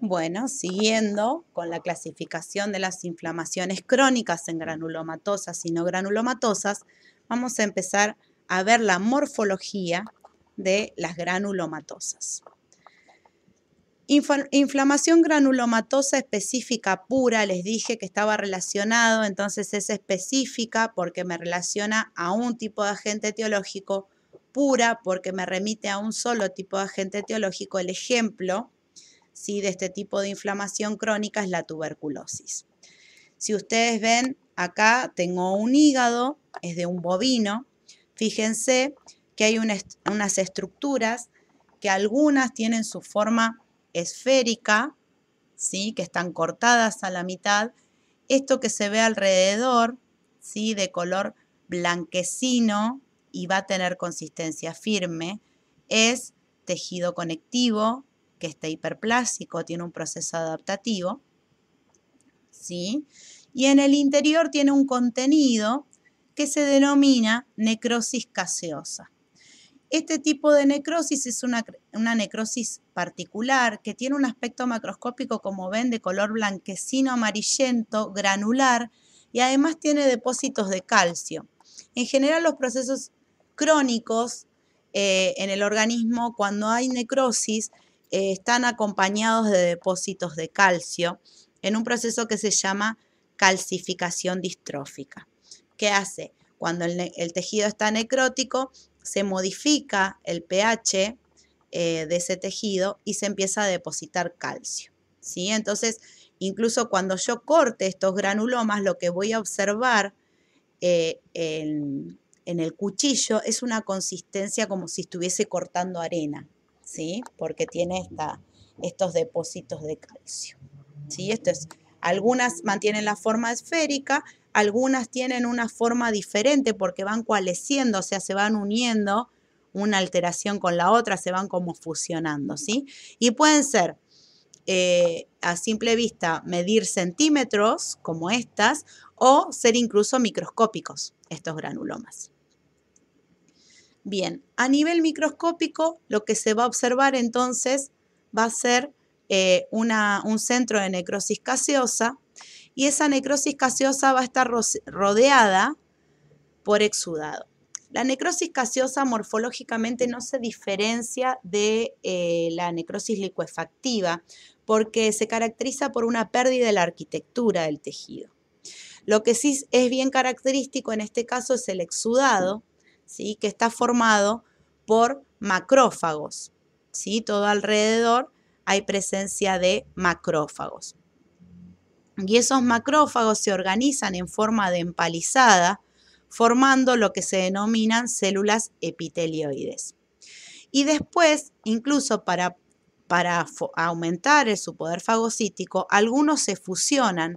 Bueno, siguiendo con la clasificación de las inflamaciones crónicas en granulomatosas y no granulomatosas, vamos a empezar a ver la morfología de las granulomatosas. inflamación granulomatosa específica pura, les dije que estaba relacionado, entonces es específica porque me relaciona a un tipo de agente etiológico, pura porque me remite a un solo tipo de agente etiológico. El ejemplo ¿sí? de este tipo de inflamación crónica es la tuberculosis. Si ustedes ven, acá tengo un hígado, es de un bovino. Fíjense que hay unas estructuras que algunas tienen su forma esférica, ¿sí? que están cortadas a la mitad. Esto que se ve alrededor, ¿sí? de color blanquecino y va a tener consistencia firme, es tejido conectivo que está hiperplásico, tiene un proceso adaptativo, ¿sí? Y en el interior tiene un contenido que se denomina necrosis caseosa. Este tipo de necrosis es una, necrosis particular que tiene un aspecto macroscópico, como ven, de color blanquecino amarillento, granular, y además tiene depósitos de calcio. En general, los procesos crónicos eh, en el organismo, cuando hay necrosis, eh, están acompañados de depósitos de calcio en un proceso que se llama calcificación distrófica. ¿Qué hace? Cuando el, tejido está necrótico, se modifica el pH eh, de ese tejido y se empieza a depositar calcio. ¿sí? Entonces, incluso cuando yo corte estos granulomas, lo que voy a observar eh, en el cuchillo es una consistencia como si estuviese cortando arena. ¿sí? Porque tiene estos depósitos de calcio, Esto algunas mantienen la forma esférica, algunas tienen una forma diferente porque van cualeciendo, o sea, se van uniendo una alteración con la otra, se van como fusionando, ¿sí? Y pueden ser eh, a simple vista medir centímetros como estas o ser incluso microscópicos estos granulomas. Bien, a nivel microscópico lo que se va a observar entonces va a ser eh, un centro de necrosis caseosa y esa necrosis caseosa va a estar rodeada por exudado. La necrosis caseosa morfológicamente no se diferencia de eh, la necrosis liquefactiva porque se caracteriza por una pérdida de la arquitectura del tejido. Lo que sí es bien característico en este caso es el exudado, que está formado por macrófagos. Todo alrededor hay presencia de macrófagos. Y esos macrófagos se organizan en forma de empalizada, formando lo que se denominan células epitelioides. Y después, incluso para, para aumentar su poder fagocítico, algunos se fusionan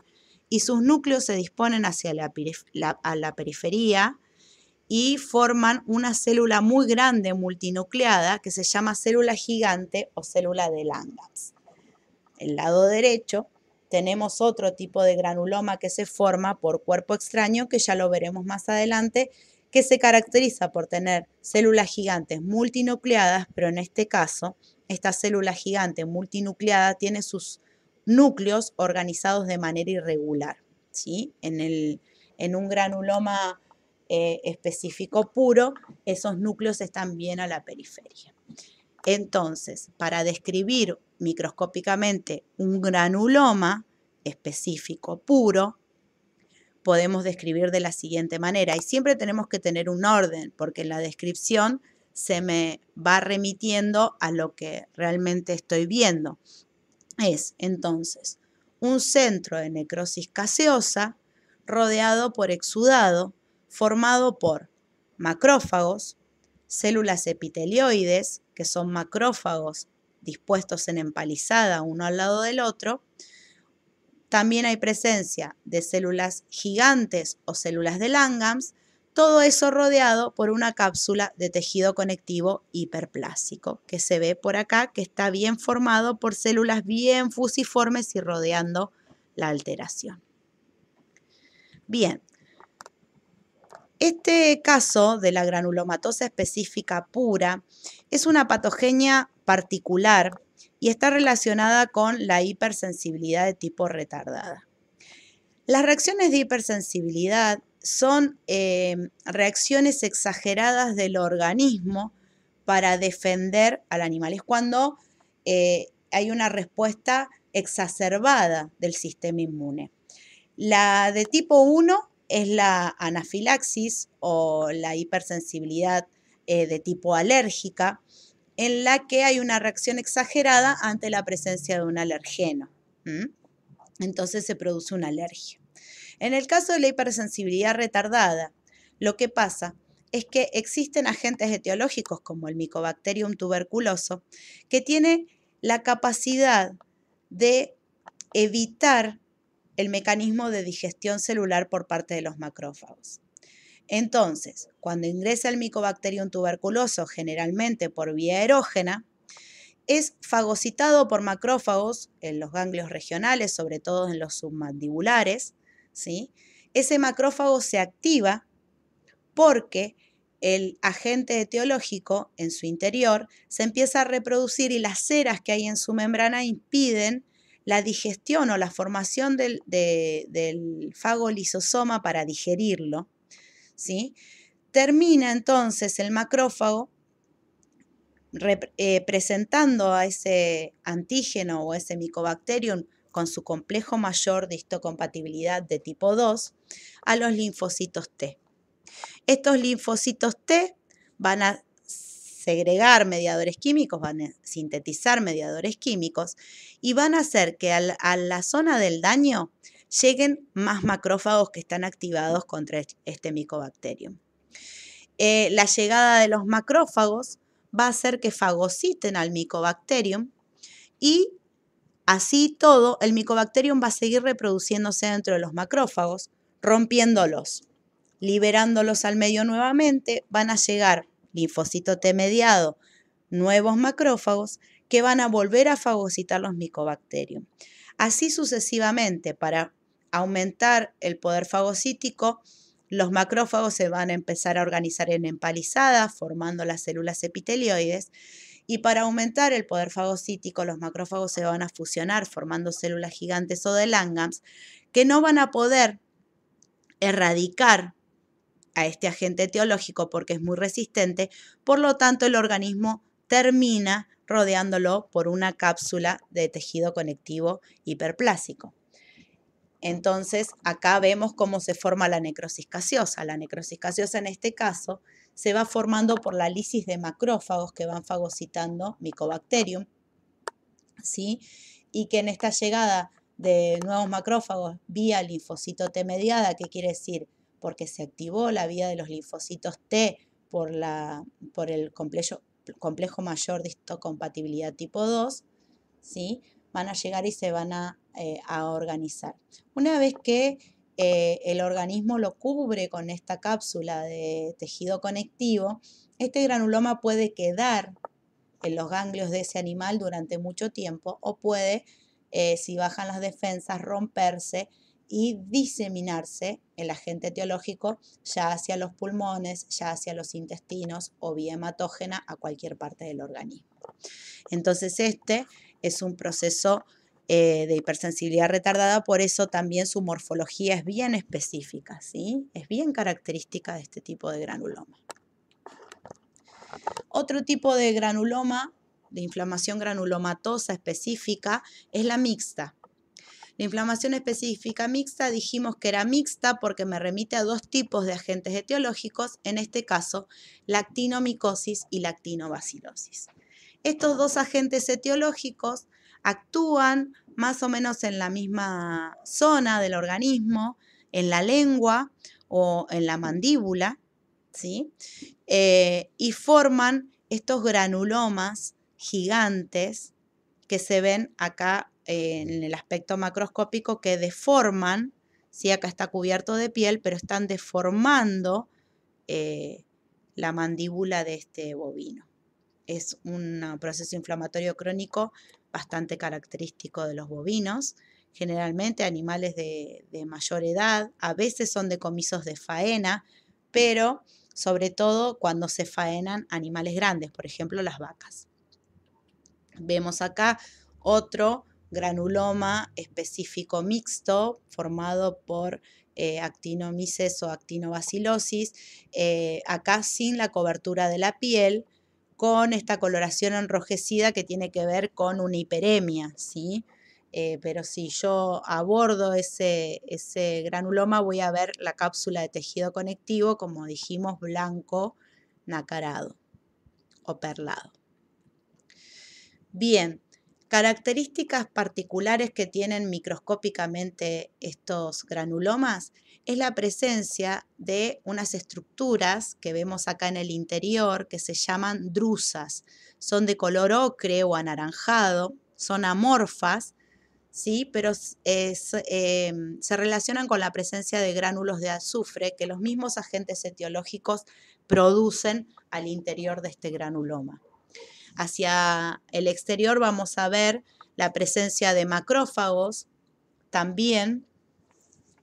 y sus núcleos se disponen hacia la periferia, y forman una célula muy grande multinucleada que se llama célula gigante o célula de En El lado derecho tenemos otro tipo de granuloma que se forma por cuerpo extraño, que ya lo veremos más adelante, que se caracteriza por tener células gigantes multinucleadas, pero en este caso, esta célula gigante multinucleada tiene sus núcleos organizados de manera irregular. En, en un granuloma eh, específico puro, esos núcleos están bien a la periferia. Entonces, para describir microscópicamente un granuloma específico puro, podemos describir de la siguiente manera. Y siempre tenemos que tener un orden, porque la descripción se me va remitiendo a lo que realmente estoy viendo. Es entonces un centro de necrosis caseosa rodeado por exudado formado por macrófagos, células epitelioides, que son macrófagos dispuestos en empalizada uno al lado del otro. También hay presencia de células gigantes o células de Langhans, todo eso rodeado por una cápsula de tejido conectivo hiperplásico, que se ve por acá, que está bien formado por células bien fusiformes y rodeando la alteración. Bien, este caso de la granulomatosa específica pura es una patogenia particular y está relacionada con la hipersensibilidad de tipo retardada. Las reacciones de hipersensibilidad son eh, reacciones exageradas del organismo para defender al animal. Es cuando eh, hay una respuesta exacerbada del sistema inmune. La de tipo 1 es la anafilaxis o la hipersensibilidad eh, de tipo alérgica, en la que hay una reacción exagerada ante la presencia de un alergeno. Entonces se produce una alergia. En el caso de la hipersensibilidad retardada, lo que pasa es que existen agentes etiológicos como el Mycobacterium tuberculoso que tiene la capacidad de evitar el mecanismo de digestión celular por parte de los macrófagos. Entonces, cuando ingresa el micobacterium tuberculoso, generalmente por vía erógena, es fagocitado por macrófagos en los ganglios regionales, sobre todo en los submandibulares. ¿sí? Ese macrófago se activa porque el agente etiológico en su interior se empieza a reproducir y las ceras que hay en su membrana impiden la digestión o la formación del, fago lisosoma para digerirlo, ¿sí? termina entonces el macrófago eh, presentando a ese antígeno o ese micobacterium con su complejo mayor de histocompatibilidad de tipo 2 a los linfocitos T. Estos linfocitos T van a segregar mediadores químicos, van a sintetizar mediadores químicos y van a hacer que a la zona del daño lleguen más macrófagos que están activados contra este micobacterium. Eh, la llegada de los macrófagos va a hacer que fagociten al micobacterium y así todo, el micobacterium va a seguir reproduciéndose dentro de los macrófagos, rompiéndolos, liberándolos al medio nuevamente, van a llegar linfocito T mediado, nuevos macrófagos que van a volver a fagocitar los micobacterium. Así sucesivamente, para aumentar el poder fagocítico, los macrófagos se van a empezar a organizar en empalizadas, formando las células epitelioides. Y para aumentar el poder fagocítico, los macrófagos se van a fusionar, formando células gigantes o de Langhans, que no van a poder erradicar a este agente teológico porque es muy resistente, por lo tanto el organismo termina rodeándolo por una cápsula de tejido conectivo hiperplásico. Entonces, acá vemos cómo se forma la necrosis caseosa. La necrosis caseosa en este caso se va formando por la lisis de macrófagos que van fagocitando Mycobacterium, ¿sí? Y que en esta llegada de nuevos macrófagos vía linfocito T mediada, que quiere decir porque se activó la vía de los linfocitos T por, el complejo, mayor de histocompatibilidad tipo 2, van a llegar y se van a, eh, organizar. Una vez que eh, el organismo lo cubre con esta cápsula de tejido conectivo, este granuloma puede quedar en los ganglios de ese animal durante mucho tiempo o puede, eh, si bajan las defensas, romperse y diseminarse el agente teológico ya hacia los pulmones, ya hacia los intestinos o vía hematógena a cualquier parte del organismo. Entonces este es un proceso eh, de hipersensibilidad retardada, por eso también su morfología es bien específica, ¿sí? es bien característica de este tipo de granuloma. Otro tipo de granuloma, de inflamación granulomatosa específica, es la mixta, la inflamación específica mixta dijimos que era mixta porque me remite a dos tipos de agentes etiológicos, en este caso lactinomicosis y lactinobacilosis. Estos dos agentes etiológicos actúan más o menos en la misma zona del organismo, en la lengua o en la mandíbula, ¿sí? Eh, y forman estos granulomas gigantes que se ven acá en el aspecto macroscópico que deforman, sí, acá está cubierto de piel, pero están deformando eh, la mandíbula de este bovino. Es un proceso inflamatorio crónico bastante característico de los bovinos, generalmente animales de, de mayor edad, a veces son decomisos de faena, pero sobre todo cuando se faenan animales grandes, por ejemplo las vacas. Vemos acá otro granuloma específico mixto formado por eh, o actinobacilosis, eh, acá sin la cobertura de la piel, con esta coloración enrojecida que tiene que ver con una hiperemia, ¿sí? Eh, pero si yo abordo ese, ese granuloma voy a ver la cápsula de tejido conectivo, como dijimos, blanco, nacarado o perlado. Bien, Características particulares que tienen microscópicamente estos granulomas es la presencia de unas estructuras que vemos acá en el interior que se llaman drusas. Son de color ocre o anaranjado, son amorfas, ¿sí? pero eh, eh, se relacionan con la presencia de gránulos de azufre que los mismos agentes etiológicos producen al interior de este granuloma hacia el exterior vamos a ver la presencia de macrófagos, también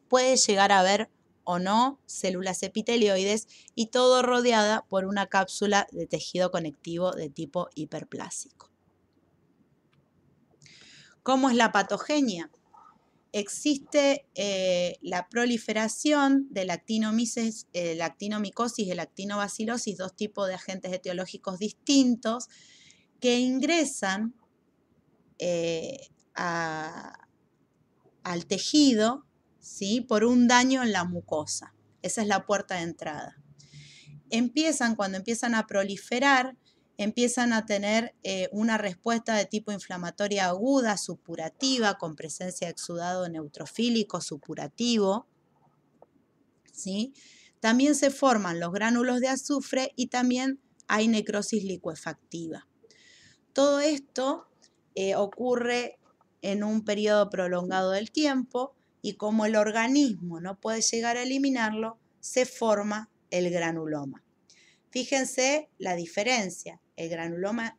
puede llegar a haber o no células epitelioides y todo rodeada por una cápsula de tejido conectivo de tipo hiperplásico. ¿Cómo es la patogenia? Existe eh, la proliferación de eh, lactinomicosis y actinobacilosis, dos tipos de agentes etiológicos distintos que ingresan eh, al tejido ¿sí? por un daño en la mucosa. Esa es la puerta de entrada. Empiezan, cuando empiezan a proliferar, empiezan a tener eh, una respuesta de tipo inflamatoria aguda, supurativa, con presencia de exudado neutrofílico supurativo. ¿sí? También se forman los gránulos de azufre y también hay necrosis liquefactiva. Todo esto eh, ocurre en un periodo prolongado del tiempo y como el organismo no puede llegar a eliminarlo, se forma el granuloma. Fíjense la diferencia. El granuloma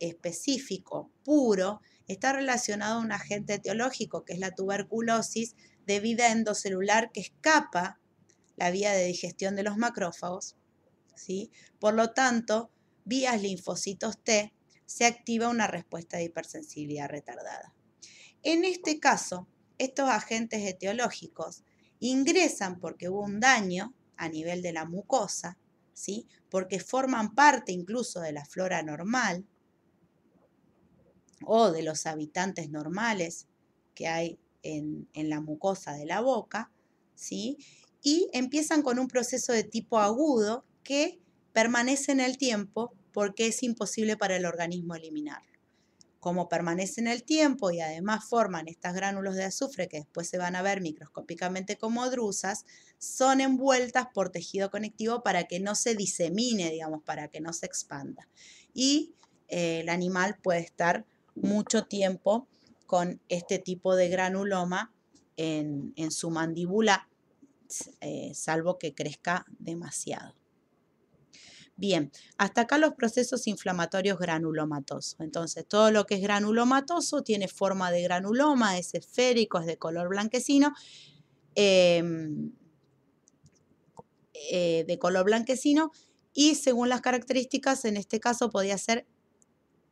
específico, puro, está relacionado a un agente etiológico, que es la tuberculosis de vida endocelular que escapa la vía de digestión de los macrófagos. ¿sí? Por lo tanto, vías linfocitos T se activa una respuesta de hipersensibilidad retardada. En este caso, estos agentes etiológicos ingresan porque hubo un daño a nivel de la mucosa, ¿sí? porque forman parte incluso de la flora normal o de los habitantes normales que hay en, la mucosa de la boca, ¿sí? y empiezan con un proceso de tipo agudo que permanece en el tiempo porque es imposible para el organismo eliminarlo. Como permanecen en el tiempo y además forman estas gránulos de azufre que después se van a ver microscópicamente como drusas, son envueltas por tejido conectivo para que no se disemine, digamos, para que no se expanda. Y eh, el animal puede estar mucho tiempo con este tipo de granuloma en, su mandíbula, eh, salvo que crezca demasiado. Bien, hasta acá los procesos inflamatorios granulomatosos. Entonces, todo lo que es granulomatoso tiene forma de granuloma, es esférico, es de color blanquecino. Em, eh, de color blanquecino y según las características, en este caso podía ser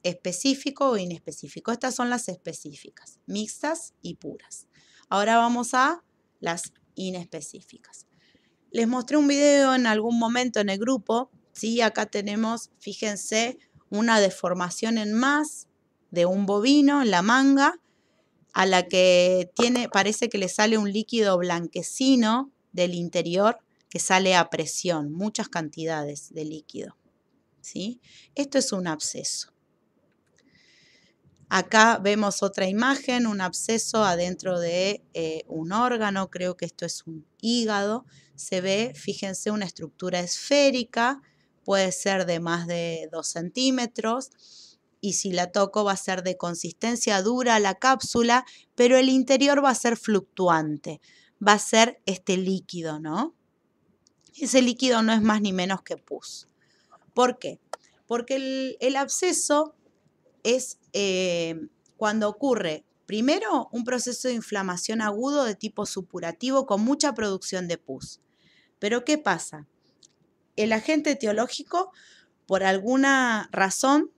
específico o inespecífico. Estas son las específicas, mixtas y puras. Ahora vamos a las inespecíficas. Les mostré un video en algún momento en el grupo ¿sí? Acá tenemos, fíjense, una deformación en más de un bovino en la manga, a la que tiene, parece que le sale un líquido blanquecino del interior que sale a presión, muchas cantidades de líquido. ¿sí? Esto es un absceso. Acá vemos otra imagen, un absceso adentro de eh, un órgano, creo que esto es un hígado. Se ve, fíjense, una estructura esférica puede ser de más de 2 centímetros y si la toco va a ser de consistencia dura la cápsula, pero el interior va a ser fluctuante, va a ser este líquido, ¿no? Ese líquido no es más ni menos que pus. ¿Por qué? Porque el, absceso es eh, cuando ocurre primero un proceso de inflamación agudo de tipo supurativo con mucha producción de pus. Pero ¿qué pasa? el agente teológico, por alguna razón,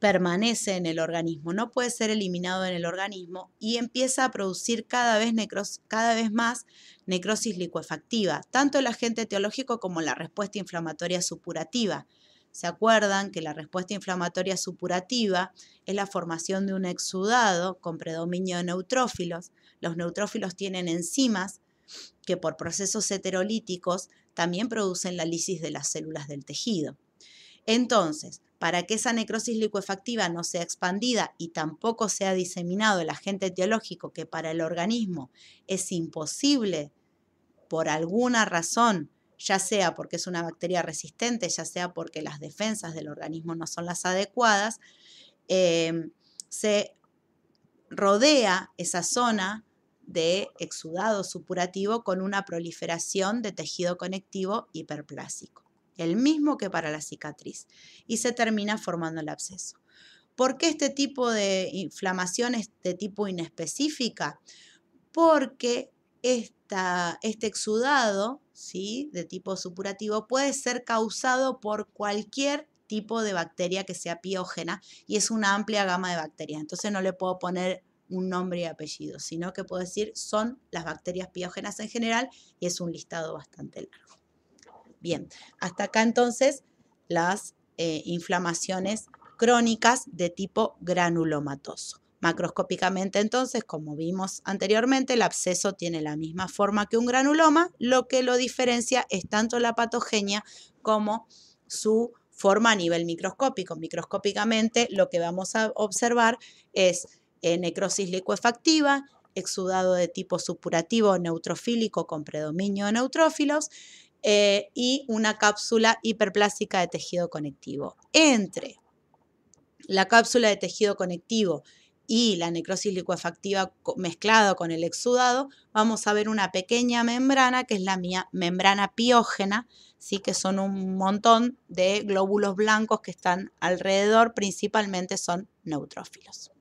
permanece en el organismo, no puede ser eliminado en el organismo y empieza a producir cada vez, más necrosis licuefactiva, tanto el agente teológico como la respuesta inflamatoria supurativa. ¿Se acuerdan que la respuesta inflamatoria supurativa es la formación de un exudado con predominio de neutrófilos? Los neutrófilos tienen enzimas que por procesos heterolíticos también producen la lisis de las células del tejido. Entonces, para que esa necrosis liquefactiva no sea expandida y tampoco sea diseminado el agente etiológico que para el organismo es imposible por alguna razón, ya sea porque es una bacteria resistente, ya sea porque las defensas del organismo no son las adecuadas, eh, se rodea esa zona de exudado supurativo con una proliferación de tejido conectivo hiperplásico, el mismo que para la cicatriz, y se termina formando el absceso. ¿Por qué este tipo de inflamación es de tipo inespecífica? Porque este exudado ¿sí? de tipo supurativo puede ser causado por cualquier tipo de bacteria que sea piógena y es una amplia gama de bacterias. Entonces no le puedo poner un nombre y apellido, sino que puedo decir son las bacterias piógenas en general y es un listado bastante largo. Bien, hasta acá entonces las eh, inflamaciones crónicas de tipo granulomatoso. Macroscópicamente entonces, como vimos anteriormente, el absceso tiene la misma forma que un granuloma, lo que lo diferencia es tanto la patogenia como su forma a nivel microscópico. Microscópicamente lo que vamos a observar es eh, necrosis liquefactiva, exudado de tipo supurativo neutrofílico con predominio de neutrófilos eh, y una cápsula hiperplástica de tejido conectivo. Entre la cápsula de tejido conectivo y la necrosis liquefactiva mezclado con el exudado, vamos a ver una pequeña membrana que es la membrana piógena, ¿sí? que son un montón de glóbulos blancos que están alrededor, principalmente son neutrófilos.